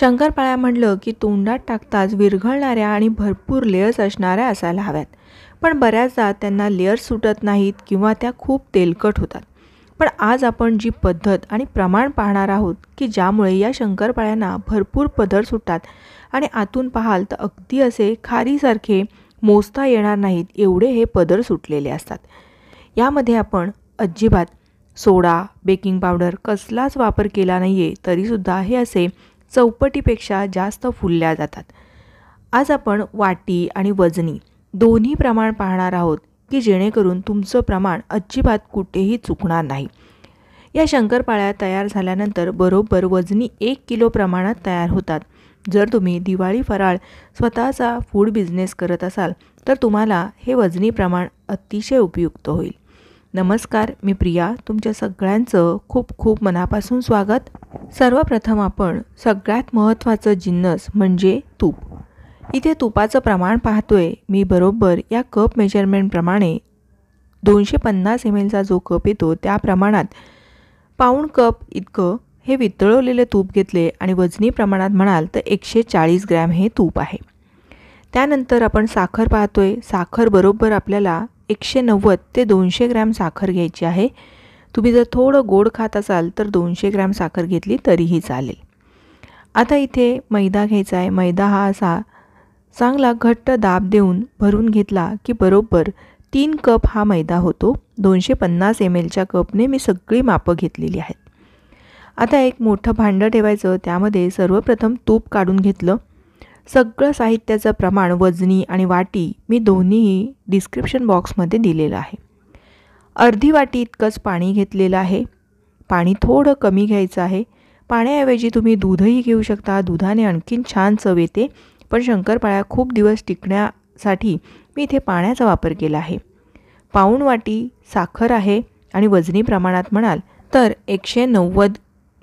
शंकरपाळ्या म्हटलं की तोंडात टाकताच विरघळणाऱ्या आणि भरपूर लेअर्स असणाऱ्या असायला हव्यात पण बऱ्याचदा त्यांना लेअर्स सुटत नाहीत किंवा त्या खूप तेलकट होतात पण आज आपण जी पद्धत आणि प्रमाण पाहणार आहोत की ज्यामुळे या शंकरपाळ्यांना भरपूर पदर सुटतात आणि आतून पाहाल तर अगदी असे खारीसारखे मोजता येणार नाहीत एवढे हे पदर सुटलेले असतात यामध्ये आपण अजिबात सोडा बेकिंग पावडर कसलाच वापर केला नाही आहे तरीसुद्धा हे असे चौपटीपेक्षा जास्त फुलल्या जातात आज आपण वाटी आणि वजनी दोन्ही प्रमाण पाहणार आहोत की जेणेकरून तुमचं प्रमाण अजिबात कुठेही चुकणार नाही या शंकरपाळ्या तयार झाल्यानंतर बरोबर वजनी एक किलो प्रमाणात तयार होतात जर तुम्ही दिवाळी फराळ स्वतःचा फूड बिझनेस करत असाल तर तुम्हाला हे वजनी प्रमाण अतिशय उपयुक्त होईल नमस्कार मी प्रिया तुमच्या सगळ्यांचं खूप खूप मनापासून स्वागत सर्वप्रथम आपण सगळ्यात महत्त्वाचं जिन्नस म्हणजे तूप इथे तुपाचं प्रमाण पाहतोय मी बरोबर या कप मेजरमेंटप्रमाणे दोनशे पन्नास एम एलचा जो कप येतो त्या प्रमाणात पाऊण कप इतकं हे वितळवलेले तूप घेतले आणि वजनी प्रमाणात म्हणाल तर एकशे चाळीस ग्रॅम हे तूप आहे त्यानंतर आपण साखर पाहतोय साखर बरोबर आपल्याला एकशे नव्वद ते दोनशे ग्रॅम साखर घ्यायची आहे तुम्ही जर थोडं गोड खात असाल तर दोनशे ग्रॅम साखर घेतली तरीही चालेल आता इथे मैदा घ्यायचा आहे मैदा हा असा चांगला घट्ट दाब देऊन भरून घेतला की बरोबर तीन कप हा मैदा होतो दोनशे पन्नास एम एलच्या कपने मी सगळी मापं घेतलेली आहेत आता एक मोठं भांडं ठेवायचं त्यामध्ये सर्वप्रथम तूप काढून घेतलं सगळं साहित्याचं प्रमाण वजनी आणि वाटी मी दोन्हीही डिस्क्रिप्शन बॉक्समध्ये दिलेलं आहे अर्धी वाटी इतकंच पाणी घेतलेलं आहे पाणी थोडं कमी घ्यायचं आहे पाण्याऐवजी तुम्ही दूधही घेऊ शकता दुधाने आणखीन छान चव येते पण शंकरपाळ्या खूप दिवस टिकण्यासाठी मी इथे पाण्याचा वापर केला आहे पाऊण वाटी साखर आहे आणि वजनी प्रमाणात म्हणाल तर एकशे नव्वद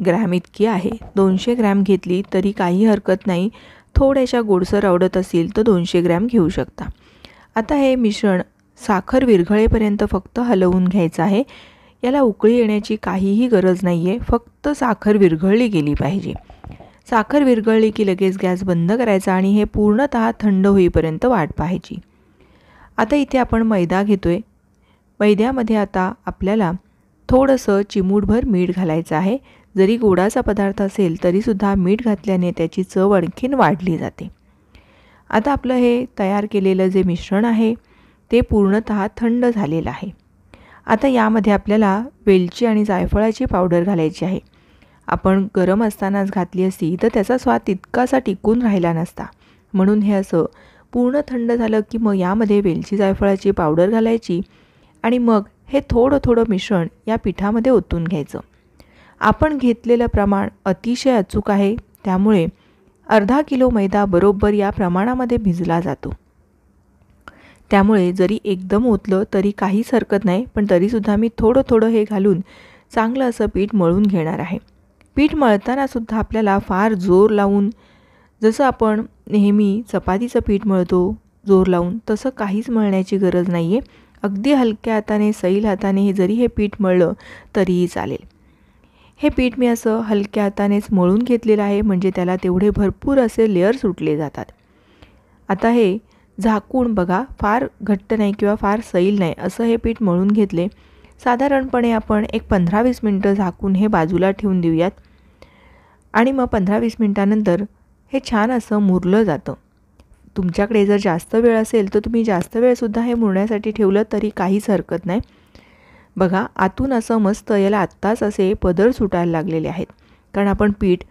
ग्रॅम इतकी आहे दोनशे ग्रॅम घेतली तरी काही हरकत नाही थोड्याशा गोडसर आवडत असेल तर दोनशे ग्रॅम घेऊ शकता आता हे मिश्रण साखर विरघळेपर्यंत फक्त हलवून घ्यायचं आहे याला उकळी येण्याची काहीही गरज नाही आहे फक्त साखर विरघळली गेली पाहिजे साखर विरघळली की लगेच गॅस बंद करायचा आणि हे पूर्णत थंड होईपर्यंत वाट पाहायची आता इथे आपण मैदा घेतो आहे मैद्यामध्ये आता आपल्याला थोडंसं चिमूटभर मीठ घालायचं आहे जरी गोडाचा पदार्थ असेल तरीसुद्धा मीठ घातल्याने त्याची चव आणखीन वाढली जाते आता आपलं हे तयार केलेलं जे मिश्रण आहे ते पूर्णत थंड झालेलं आहे आता यामध्ये आपल्याला वेलची आणि जायफळाची पावडर घालायची आहे आपण गरम असतानाच घातली असती तर त्याचा स्वाद तितकासा टिकून राहिला नसता म्हणून हे असं पूर्ण थंड झालं की मग यामध्ये वेलची जायफळाची पावडर घालायची आणि मग हे थोडं थोडं मिश्रण या पिठामध्ये ओतून घ्यायचं आपण घेतलेलं प्रमाण अतिशय अचूक आहे त्यामुळे अर्धा किलो मैदा बरोबर या प्रमाणामध्ये भिजला जातो त्यामुळे जरी एकदम ओतलं तरी काहीच हरकत नाही पण तरीसुद्धा मी थोडं थोडं हे घालून चांगलं असं पीठ मळून घेणार आहे पीठ मळतानासुद्धा आपल्याला फार जोर लावून जसं आपण नेहमी चपातीचं पीठ मळतो जोर लावून तसं काहीच मळण्याची गरज नाही आहे अगदी हलक्या हाताने सैल हाताने हे जरी हे पीठ मळलं तरीही चालेल हे पीठ मी असं हलक्या हातानेच मळून घेतलेलं आहे म्हणजे त्याला तेवढे भरपूर असे लेअर सुटले जातात आता हे झाकून बघा फार घट्ट नाही किंवा फार सैल नाही असं हे पीठ मळून घेतले साधारणपणे आपण एक पंधरा वीस मिनटं झाकून हे बाजूला ठेवून देऊयात आणि मग पंधरा वीस मिनटानंतर हे छान असं मुरलं जातं तुमच्याकडे जर जास्त वेळ असेल तर तुम्ही जास्त वेळसुद्धा हे मुरण्यासाठी ठेवलं तरी काहीच हरकत नाही बघा आतून असं मस्त याला आत्ताच असे पदर सुटायला लागलेले आहेत कारण आपण पीठ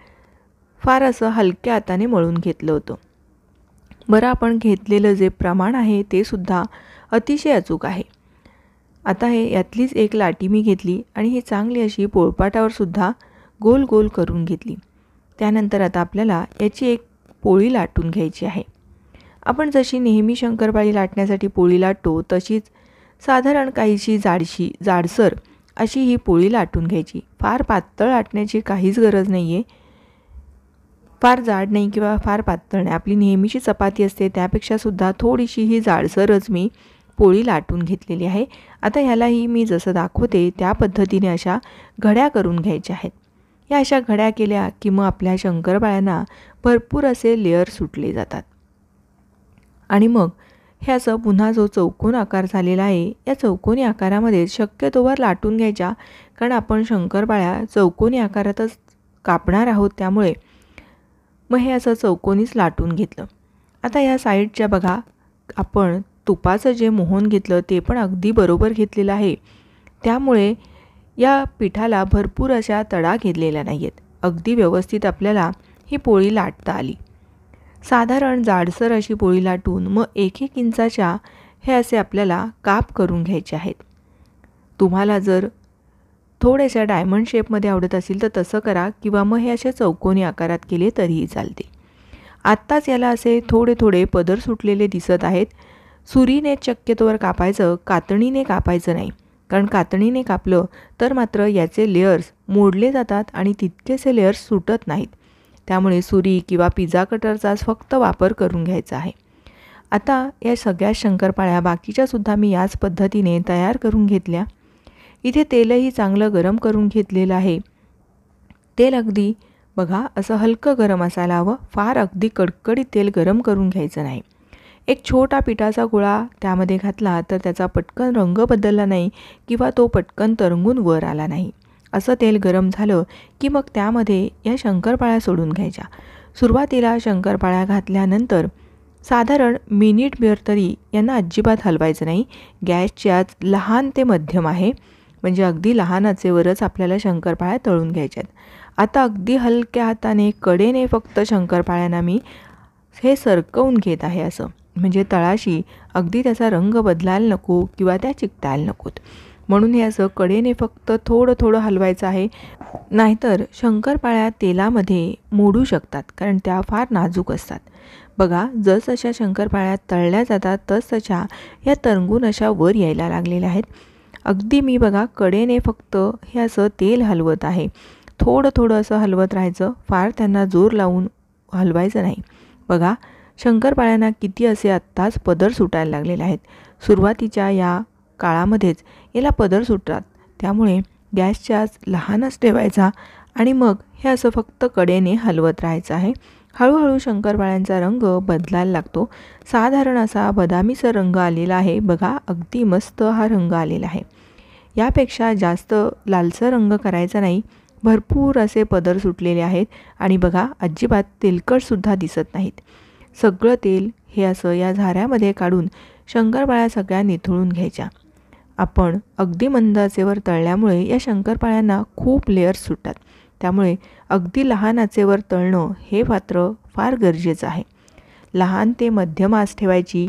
फार असं हलक्या हाताने मळून घेतलं होतं बरं आपण घेतलेलं जे प्रमाण आहे ते सुद्धा अतिशय अचूक आहे आता हे यातलीच एक लाटी मी घेतली आणि ही चांगली अशी पोळपाटावर सुद्धा गोल गोल करून घेतली त्यानंतर आता आपल्याला याची एक पोळी लाटून घ्यायची आहे आपण जशी नेहमी शंकरपाळी लाटण्यासाठी पोळी लाटतो तशीच साधारण काहीशी जाडशी जाडसर अशी ही पोळी लाटून घ्यायची फार पातळ लाटण्याची काहीच गरज नाही आहे फार जाड नाही किंवा फार पातळ नाही आपली नेहमीची चपाती असते त्यापेक्षासुद्धा थोडीशी ही जाडसरच मी पोळी लाटून घेतलेली आहे आता ह्यालाही मी जसं दाखवते त्या पद्धतीने अशा घड्या करून घ्यायच्या आहेत या अशा घड्या केल्या की मग आपल्या शंकरपाळ्यांना भरपूर असे लेअर सुटले जातात आणि मग हे असं पुन्हा जो चौकोन आकार झालेला आहे या चौकोनी आकारामध्ये शक्यतोवर लाटून घ्यायच्या कारण आपण शंकरपाळ्या चौकोनी आकारातच कापणार आहोत त्यामुळे मग हे असं चौकोनीच लाटून घेतलं आता या साईडच्या बघा आपण तुपाचं जे मोहन घेतलं ते पण अगदी बरोबर घेतलेलं आहे त्यामुळे या पिठाला भरपूर अशा तडा घेतलेल्या नाही आहेत अगदी व्यवस्थित आपल्याला ही पोळी लाटता आली साधारण जाडसर अशी पोळी लाटून मग एक एक इंचाच्या हे असे आपल्याला काप करून घ्यायचे आहेत तुम्हाला जर थोड्याशा डायमंड शेपमध्ये आवडत असेल तर तसं करा किंवा मग हे असे चौकोनी आकारात केले तरीही चालते आत्ताच याला असे थोडे थोडे पदर सुटलेले दिसत आहेत सुरीने शक्यतोवर कापायचं कातणीने कापायचं नाही कारण कातणीने कापलं तर मात्र याचे लेयर्स मोडले जातात आणि तितकेसे लेयर्स सुटत नाहीत त्यामुळे सुरी किंवा पिझ्झा कटरचाच फक्त वापर करून घ्यायचा आहे आता या सगळ्या शंकरपाळ्या बाकीच्यासुद्धा मी याच पद्धतीने तयार करून घेतल्या इथे तेलही चांगलं गरम करून घेतलेलं आहे तेल अगदी बघा असं हलकं गरम असायला हवं फार अगदी कडकडीत तेल गरम करून घ्यायचं नाही एक छोटा पिठाचा गोळा त्यामध्ये घातला तर त्याचा पटकन रंग बदलला नाही किंवा तो पटकन तरंगून वर आला नाही असं तेल गरम झालं की मग त्यामध्ये या शंकरपाळ्या सोडून घ्यायच्या सुरुवातीला शंकरपाळ्या घातल्यानंतर साधारण मिनिटभर तरी यांना अजिबात हलवायचं नाही गॅसची आज लहान ते मध्यम आहे म्हणजे अगदी लहान असेवरच आपल्याला शंकरपाळ्या तळून घ्यायच्यात आता अगदी हलक्या हाताने कडेने फक्त शंकरपाळ्यांना मी हे सरकवून घेत आहे असं म्हणजे तळाशी अगदी त्याचा रंग बदलायला नको किंवा त्या चिकटायला नकोत म्हणून हे असं कडेने फक्त थोडं थोडं हलवायचं आहे नाहीतर शंकरपाळ्या तेलामध्ये मोडू शकतात कारण त्या फार नाजूक असतात बघा अशा शंकरपाळ्या तळल्या जातात तसतशा या तरंगून अशा वर यायला लागलेल्या आहेत अगदी मी बघा कडेने फक्त हे असं तेल हलवत आहे थोडं थोडं असं हलवत राहायचं फार त्यांना जोर लावून हलवायचं नाही बघा शंकरपाळ्यांना किती असे आत्ताच पदर सुटायला लागलेले आहेत सुरुवातीच्या या काळामध्येच याला पदर सुटतात त्यामुळे गॅसच्या चार्ज लहानच ठेवायचा आणि मग हे असं फक्त कडेने हलवत राहायचं आहे हळूहळू शंकरपाळ्यांचा रंग बदलायला लागतो साधारण असा बदामीचा रंग आलेला आहे बघा अगदी मस्त हा रंग आलेला आहे यापेक्षा जास्त लालसर रंग करायचा नाही भरपूर असे पदर सुटलेले आहेत आणि बघा अजिबात तेलकटसुद्धा दिसत नाहीत सगळं तेल हे असं या झाऱ्यामध्ये काढून शंकरपाळ्या सगळ्या निथळून घ्यायच्या आपण अगदी मंदाचेवर तळल्यामुळे या शंकरपाळ्यांना खूप लेअर्स सुटतात त्यामुळे अगदी लहान आचेवर तळणं हे मात्र फार गरजेचं आहे लहान ते मध्यम आस ठेवायची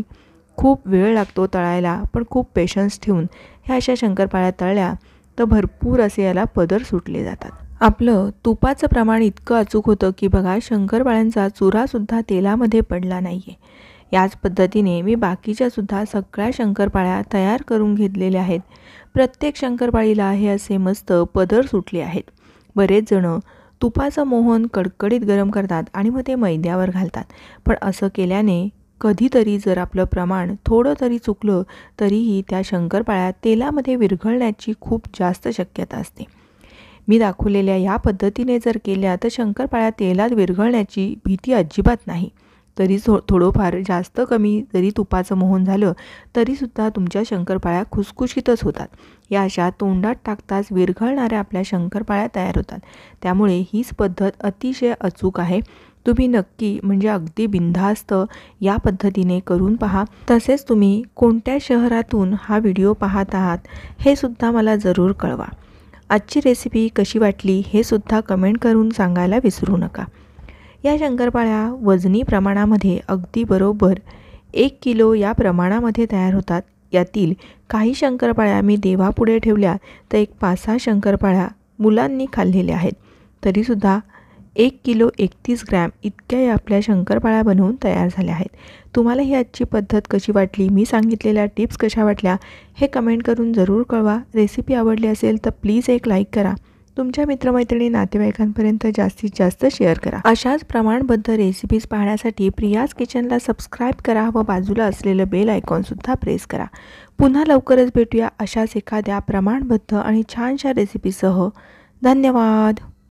खूप वेळ लागतो तळायला पण खूप पेशन्स ठेवून ह्या अशा शंकरपाळ्या तळल्या तर भरपूर असे याला पदर सुटले जातात आपलं तुपाचं प्रमाण इतकं अचूक होतं की बघा शंकरपाळ्यांचा चुरासुद्धा तेलामध्ये पडला नाही आहे याच पद्धतीने मी बाकीच्यासुद्धा सगळ्या शंकरपाळ्या तयार करून घेतलेल्या आहेत प्रत्येक शंकरपाळीला हे असे मस्त पदर सुटले आहेत बरेच जण तुपाचं मोहन कडकडीत गरम करतात आणि मग ते मैद्यावर घालतात पण असं केल्याने कधीतरी जर आपलं प्रमाण थोडं तरी चुकलं तरीही त्या शंकरपाळ्या तेलामध्ये विरघळण्याची खूप जास्त शक्यता असते मी दाखवलेल्या या पद्धतीने जर केल्या तर शंकरपाळ्या तेलात विरघळण्याची भीती अजिबात नाही तरी थो थोडंफार जास्त कमी जरी तुपाचं मोहन झालं तरीसुद्धा तुमच्या शंकरपाळ्या खुसखुशीतच होतात या अशा तोंडात टाकताच विरघळणाऱ्या आपल्या शंकरपाळ्या तयार होतात त्यामुळे हीच पद्धत अतिशय अचूक आहे तुम्ही नक्की म्हणजे अगदी बिनधास्त या पद्धतीने करून पहा तसेच तुम्ही कोणत्या शहरातून हा व्हिडिओ पाहत आहात हे सुद्धा मला जरूर कळवा आजची रेसिपी कशी वाटली हे सुद्धा कमेंट करून सांगायला विसरू नका या शंकरपाळ्या वजनी प्रमाणामध्ये अगदी बरोबर एक किलो या प्रमाणामध्ये तयार होतात यातील काही शंकरपाळ्या मी देवापुढे ठेवल्या तर एक पाच सहा शंकरपाळ्या मुलांनी खाल्लेल्या आहेत तरीसुद्धा एक किलो एकतीस ग्रॅम इतक्या या आपल्या शंकरपाळ्या बनवून तयार झाल्या आहेत तुम्हाला ही आजची पद्धत कशी वाटली मी सांगितलेल्या टिप्स कशा वाटल्या हे कमेंट करून जरूर कळवा रेसिपी आवडली असेल तर प्लीज एक लाईक करा तुमच्या मित्रमैत्रिणी नातेवाईकांपर्यंत जास्तीत जास्त शेअर करा अशाच प्रमाणबद्ध रेसिपीज पाहण्यासाठी प्रियाज किचनला सबस्क्राईब करा व बाजूला असलेलं बेल सुद्धा प्रेस करा पुन्हा लवकरच भेटूया अशाच एखाद्या प्रमाणबद्ध आणि छानशा रेसिपीसह धन्यवाद